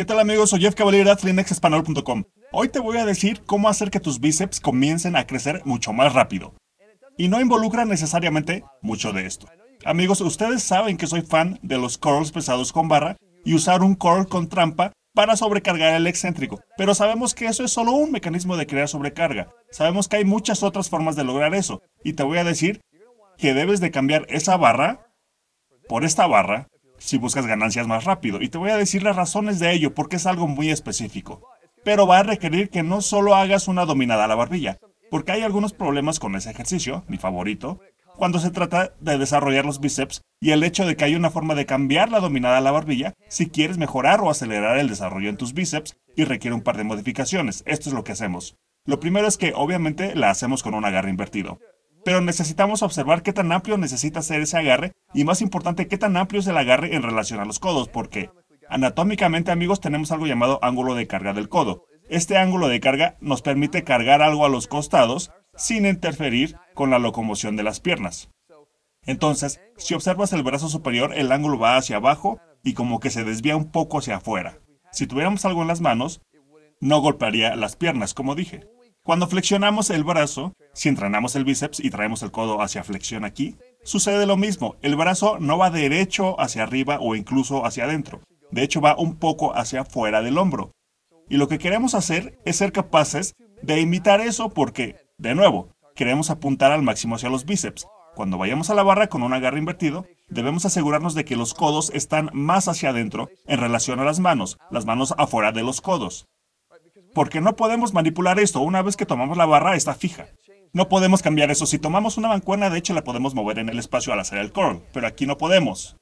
¿Qué tal amigos? Soy Jeff Cavaliere de Hoy te voy a decir cómo hacer que tus bíceps comiencen a crecer mucho más rápido. Y no involucra necesariamente mucho de esto. Amigos, ustedes saben que soy fan de los curls pesados con barra y usar un curl con trampa para sobrecargar el excéntrico, pero sabemos que eso es solo un mecanismo de crear sobrecarga. Sabemos que hay muchas otras formas de lograr eso, y te voy a decir que debes de cambiar esa barra por esta barra si buscas ganancias más rápido. Y te voy a decir las razones de ello porque es algo muy específico. Pero va a requerir que no solo hagas una dominada a la barbilla, porque hay algunos problemas con ese ejercicio, mi favorito, cuando se trata de desarrollar los bíceps y el hecho de que hay una forma de cambiar la dominada a la barbilla si quieres mejorar o acelerar el desarrollo en tus bíceps y requiere un par de modificaciones. Esto es lo que hacemos. Lo primero es que obviamente la hacemos con un agarre invertido pero necesitamos observar qué tan amplio necesita ser ese agarre y más importante, qué tan amplio es el agarre en relación a los codos, porque anatómicamente amigos tenemos algo llamado ángulo de carga del codo. Este ángulo de carga nos permite cargar algo a los costados sin interferir con la locomoción de las piernas. Entonces, si observas el brazo superior, el ángulo va hacia abajo y como que se desvía un poco hacia afuera. Si tuviéramos algo en las manos, no golpearía las piernas, como dije. Cuando flexionamos el brazo, si entrenamos el bíceps y traemos el codo hacia flexión aquí, sucede lo mismo. El brazo no va derecho hacia arriba o incluso hacia adentro. De hecho, va un poco hacia afuera del hombro. Y lo que queremos hacer es ser capaces de imitar eso porque, de nuevo, queremos apuntar al máximo hacia los bíceps. Cuando vayamos a la barra con un agarre invertido, debemos asegurarnos de que los codos están más hacia adentro en relación a las manos, las manos afuera de los codos. Porque no podemos manipular esto, una vez que tomamos la barra está fija. No podemos cambiar eso. Si tomamos una mancuerna, de hecho, la podemos mover en el espacio al hacer el curl, pero aquí no podemos.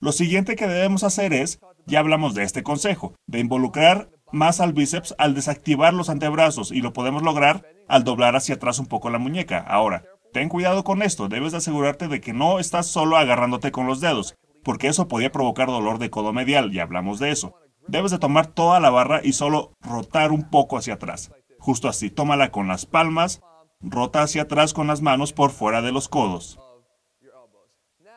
Lo siguiente que debemos hacer es, ya hablamos de este consejo, de involucrar más al bíceps al desactivar los antebrazos y lo podemos lograr al doblar hacia atrás un poco la muñeca. Ahora, ten cuidado con esto, debes de asegurarte de que no estás solo agarrándote con los dedos, porque eso podría provocar dolor de codo medial, ya hablamos de eso. Debes de tomar toda la barra y solo rotar un poco hacia atrás. Justo así, tómala con las palmas, rota hacia atrás con las manos por fuera de los codos.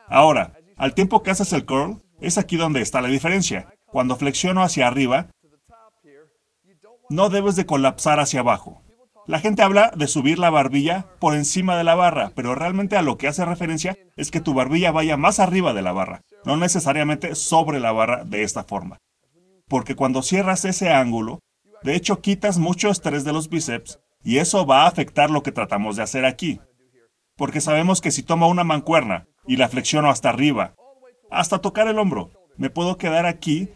Ahora, al tiempo que haces el curl, es aquí donde está la diferencia. Cuando flexiono hacia arriba, no debes de colapsar hacia abajo. La gente habla de subir la barbilla por encima de la barra, pero realmente a lo que hace referencia es que tu barbilla vaya más arriba de la barra, no necesariamente sobre la barra de esta forma. Porque cuando cierras ese ángulo, de hecho quitas mucho estrés de los bíceps y eso va a afectar lo que tratamos de hacer aquí. Porque sabemos que si tomo una mancuerna y la flexiono hasta arriba, hasta tocar el hombro, me puedo quedar aquí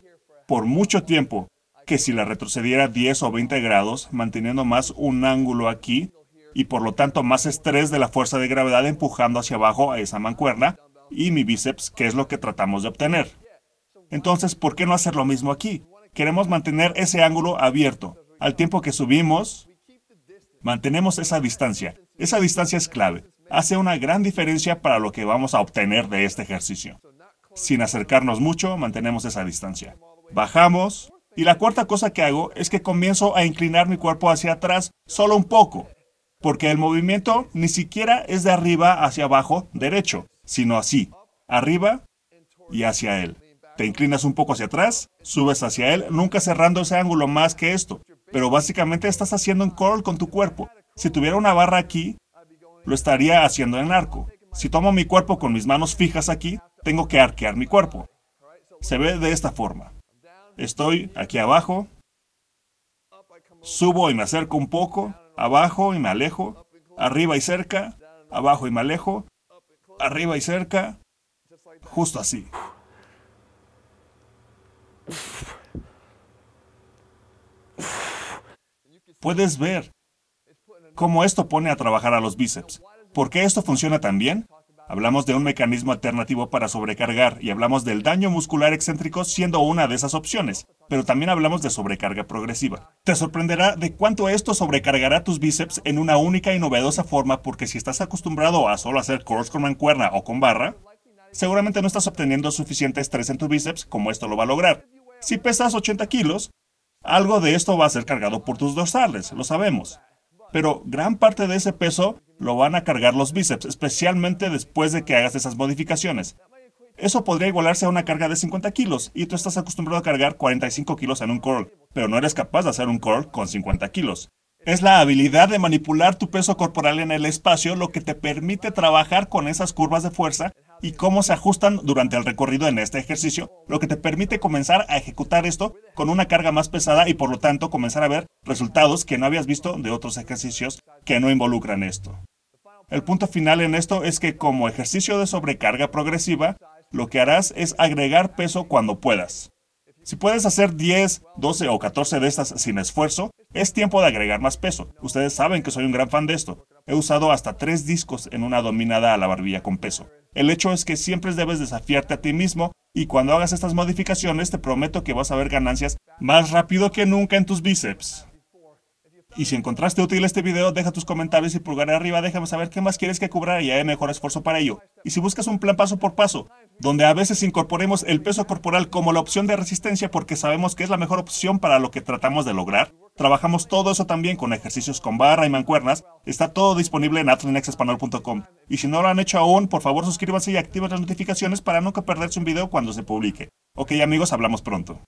por mucho tiempo, que si la retrocediera 10 o 20 grados, manteniendo más un ángulo aquí, y por lo tanto más estrés de la fuerza de gravedad empujando hacia abajo a esa mancuerna y mi bíceps, que es lo que tratamos de obtener. Entonces, ¿por qué no hacer lo mismo aquí? Queremos mantener ese ángulo abierto. Al tiempo que subimos, Mantenemos esa distancia. Esa distancia es clave. Hace una gran diferencia para lo que vamos a obtener de este ejercicio. Sin acercarnos mucho, mantenemos esa distancia. Bajamos. Y la cuarta cosa que hago es que comienzo a inclinar mi cuerpo hacia atrás solo un poco, porque el movimiento ni siquiera es de arriba hacia abajo derecho, sino así, arriba y hacia él. Te inclinas un poco hacia atrás, subes hacia él, nunca cerrando ese ángulo más que esto pero básicamente estás haciendo un curl con tu cuerpo. Si tuviera una barra aquí, lo estaría haciendo en arco. Si tomo mi cuerpo con mis manos fijas aquí, tengo que arquear mi cuerpo. Se ve de esta forma. Estoy aquí abajo, subo y me acerco un poco, abajo y me alejo, arriba y cerca, abajo y me alejo, arriba y cerca, justo así. Puedes ver cómo esto pone a trabajar a los bíceps. ¿Por qué esto funciona tan bien? Hablamos de un mecanismo alternativo para sobrecargar y hablamos del daño muscular excéntrico siendo una de esas opciones, pero también hablamos de sobrecarga progresiva. Te sorprenderá de cuánto esto sobrecargará tus bíceps en una única y novedosa forma porque si estás acostumbrado a solo hacer curls con mancuerna o con barra, seguramente no estás obteniendo suficiente estrés en tus bíceps como esto lo va a lograr. Si pesas 80 kilos, algo de esto va a ser cargado por tus dorsales, lo sabemos. Pero gran parte de ese peso lo van a cargar los bíceps, especialmente después de que hagas esas modificaciones. Eso podría igualarse a una carga de 50 kilos, y tú estás acostumbrado a cargar 45 kilos en un curl, pero no eres capaz de hacer un curl con 50 kilos. Es la habilidad de manipular tu peso corporal en el espacio lo que te permite trabajar con esas curvas de fuerza y cómo se ajustan durante el recorrido en este ejercicio, lo que te permite comenzar a ejecutar esto con una carga más pesada y por lo tanto comenzar a ver resultados que no habías visto de otros ejercicios que no involucran esto. El punto final en esto es que como ejercicio de sobrecarga progresiva, lo que harás es agregar peso cuando puedas. Si puedes hacer 10, 12 o 14 de estas sin esfuerzo, es tiempo de agregar más peso. Ustedes saben que soy un gran fan de esto. He usado hasta 3 discos en una dominada a la barbilla con peso. El hecho es que siempre debes desafiarte a ti mismo y cuando hagas estas modificaciones te prometo que vas a ver ganancias más rápido que nunca en tus bíceps. Y si encontraste útil este video, deja tus comentarios y pulgar arriba, déjame saber qué más quieres que cubra y haré mejor esfuerzo para ello. Y si buscas un plan paso por paso, donde a veces incorporemos el peso corporal como la opción de resistencia porque sabemos que es la mejor opción para lo que tratamos de lograr, trabajamos todo eso también con ejercicios con barra y mancuernas, está todo disponible en atlinexespanol.com. Y si no lo han hecho aún, por favor suscríbanse y activen las notificaciones para nunca perderse un video cuando se publique. Ok amigos, hablamos pronto.